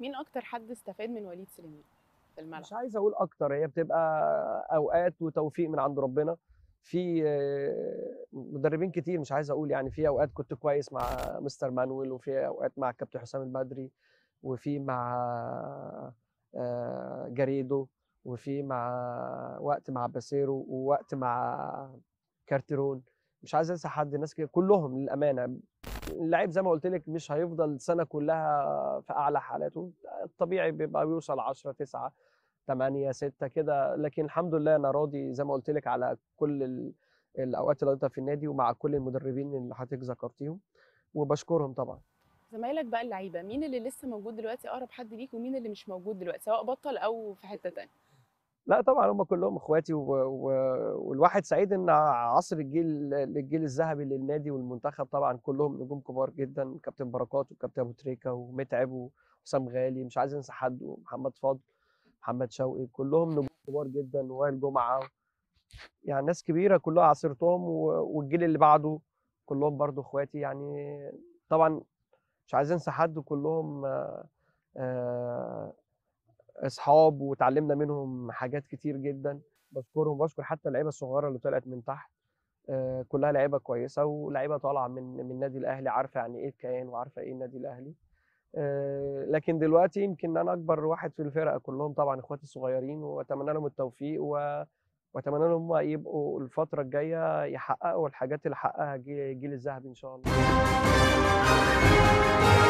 مين اكتر حد استفاد من وليد سليمان في الملعب مش عايز اقول اكتر هي بتبقى اوقات وتوفيق من عند ربنا في مدربين كتير مش عايز اقول يعني في اوقات كنت كويس مع مستر مانويل وفي اوقات مع الكابتن حسام البدري وفي مع آه، جاريدو وفي مع وقت مع باسيرو ووقت مع كارتيرون مش عايز انسى حد الناس كلهم للامانه اللاعب زي ما قلت لك مش هيفضل سنه كلها في اعلى حالاته الطبيعي بيبقى بيوصل 10 9 8 6 كده لكن الحمد لله انا راضي زي ما قلت لك على كل الاوقات اللي قضيتها في النادي ومع كل المدربين اللي حضرتك ذكرتيهم وبشكرهم طبعا زمايلك بقى اللعيبه مين اللي لسه موجود دلوقتي اقرب حد ليك ومين اللي مش موجود دلوقتي سواء بطل او في حته ثانيه لا طبعا هم كلهم اخواتي و... و... والواحد سعيد ان عصر الجيل الجيل الذهبي للنادي والمنتخب طبعا كلهم نجوم كبار جدا كابتن بركات وكابتن ابو تريكه ومتعب وحسام غالي مش عايز انسى حد ومحمد فضل محمد شوقي كلهم نجوم كبار جدا وائل جمعه يعني ناس كبيره كلها عصرتهم و... والجيل اللي بعده كلهم برضو اخواتي يعني طبعا مش عايز انسى حد كلهم آ... آ... اصحاب وتعلمنا منهم حاجات كتير جدا بشكرهم بشكر حتى اللعيبه الصغيره اللي طلعت من تحت آه، كلها لعيبه كويسه ولعيبه طالعه من من النادي الاهلي عارفه يعني ايه الكيان وعارفه ايه النادي الاهلي آه، لكن دلوقتي يمكن انا اكبر واحد في الفرقه كلهم طبعا اخواتي الصغيرين واتمنى لهم التوفيق و... واتمنى لهم يبقوا الفتره الجايه يحققوا الحاجات اللي حققها الجيل الذهبي ان شاء الله